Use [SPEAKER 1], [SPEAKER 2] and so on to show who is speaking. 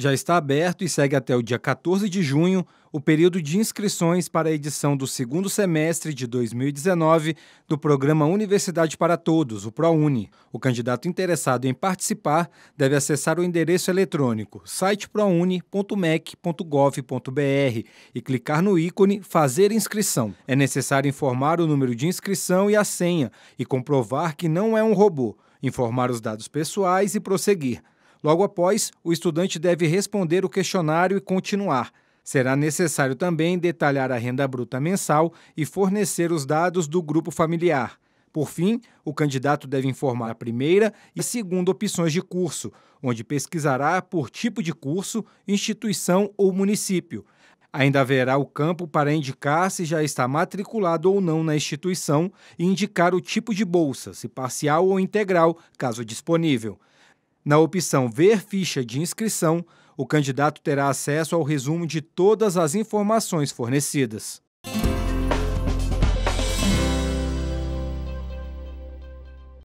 [SPEAKER 1] Já está aberto e segue até o dia 14 de junho o período de inscrições para a edição do segundo semestre de 2019 do programa Universidade para Todos, o ProUni. O candidato interessado em participar deve acessar o endereço eletrônico siteprouni.mec.gov.br e clicar no ícone Fazer inscrição. É necessário informar o número de inscrição e a senha e comprovar que não é um robô, informar os dados pessoais e prosseguir. Logo após, o estudante deve responder o questionário e continuar. Será necessário também detalhar a renda bruta mensal e fornecer os dados do grupo familiar. Por fim, o candidato deve informar a primeira e segunda opções de curso, onde pesquisará por tipo de curso, instituição ou município. Ainda haverá o campo para indicar se já está matriculado ou não na instituição e indicar o tipo de bolsa, se parcial ou integral, caso disponível. Na opção Ver ficha de inscrição, o candidato terá acesso ao resumo de todas as informações fornecidas.